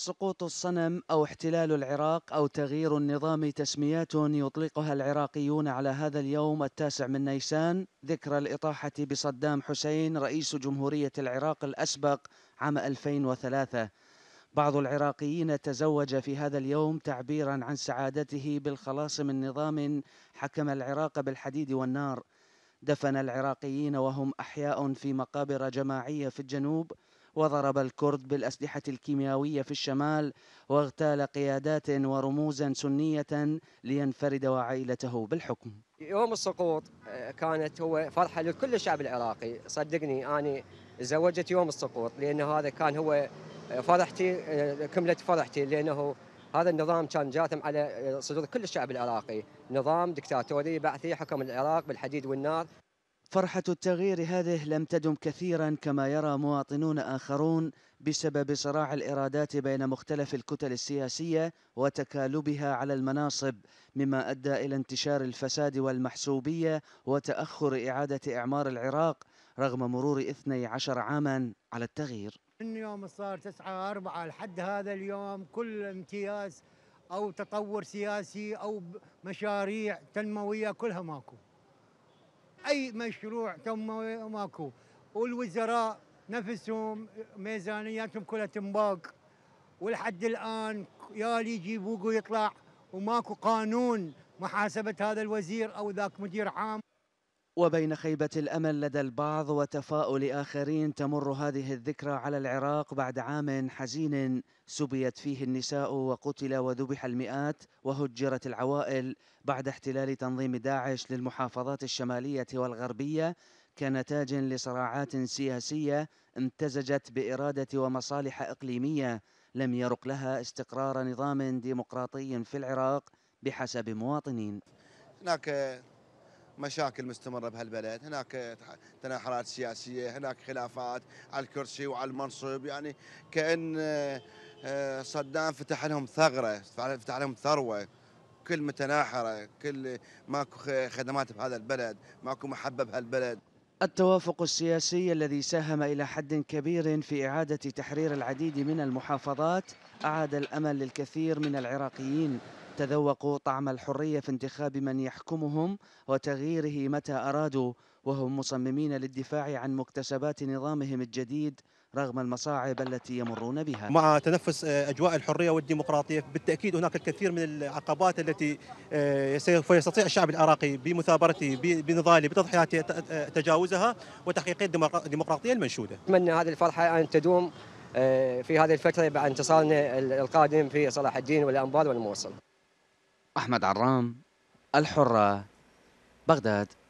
سقوط الصنم أو احتلال العراق أو تغيير النظام تسميات يطلقها العراقيون على هذا اليوم التاسع من نيسان ذكرى الإطاحة بصدام حسين رئيس جمهورية العراق الأسبق عام 2003 بعض العراقيين تزوج في هذا اليوم تعبيرا عن سعادته بالخلاص من نظام حكم العراق بالحديد والنار دفن العراقيين وهم أحياء في مقابر جماعية في الجنوب وضرب الكرد بالأسلحة الكيميائية في الشمال واغتال قيادات ورموزا سنية لينفرد وعائلته بالحكم يوم السقوط آه، كانت هو فرحة لكل الشعب العراقي صدقني أنا زوجت يوم السقوط لأن هذا كان هو آه، فرحتي آه، كملة فرحتي لأنه هذا النظام كان جاثم على صدور كل الشعب العراقي نظام دكتاتوري بعثي حكم العراق بالحديد والنار فرحة التغيير هذه لم تدم كثيرا كما يرى مواطنون آخرون بسبب صراع الإرادات بين مختلف الكتل السياسية وتكالبها على المناصب مما أدى إلى انتشار الفساد والمحسوبية وتأخر إعادة إعمار العراق رغم مرور 12 عاما على التغيير من يوم صار 9 أربعة لحد هذا اليوم كل امتياز أو تطور سياسي أو مشاريع تنموية كلها ماكو اي مشروع تم ماكو والوزراء نفسهم ميزانياتهم كلها تنباق ولحد الان يا لي يجيبوه ويطلع وماكو قانون محاسبه هذا الوزير او ذاك مدير عام وبين خيبة الأمل لدى البعض وتفاؤل آخرين تمر هذه الذكرى على العراق بعد عام حزين سبيت فيه النساء وقتل وذبح المئات وهجرت العوائل بعد احتلال تنظيم داعش للمحافظات الشمالية والغربية كنتاج لصراعات سياسية امتزجت بإرادة ومصالح إقليمية لم يرق لها استقرار نظام ديمقراطي في العراق بحسب مواطنين هناك مشاكل مستمرة بهالبلد هناك تناحرات سياسية هناك خلافات على الكرسي وعلى المنصب يعني كأن آه، صدام فتح لهم ثغرة فتح لهم ثروة كل متناحرة كل ماكو خدمات بهذا البلد ماكو محبة بهالبلد التوافق السياسي الذي ساهم إلى حد كبير في إعادة تحرير العديد من المحافظات أعاد الأمل للكثير من العراقيين تذوقوا طعم الحرية في انتخاب من يحكمهم وتغييره متى أرادوا وهم مصممين للدفاع عن مكتسبات نظامهم الجديد رغم المصاعب التي يمرون بها مع تنفس آه، أجواء الحرية والديمقراطية بالتأكيد هناك الكثير من العقبات التي آه، سوف يستطيع الشعب العراقي بمثابرته بنضاله بتضحياته آه، تجاوزها وتحقيق الديمقراطية المنشودة أتمنى هذه الفرحة أن تدوم في هذه الفترة بعد انتصارنا القادم في صلاح الدين والأنبار والموصل أحمد عرام الحرة بغداد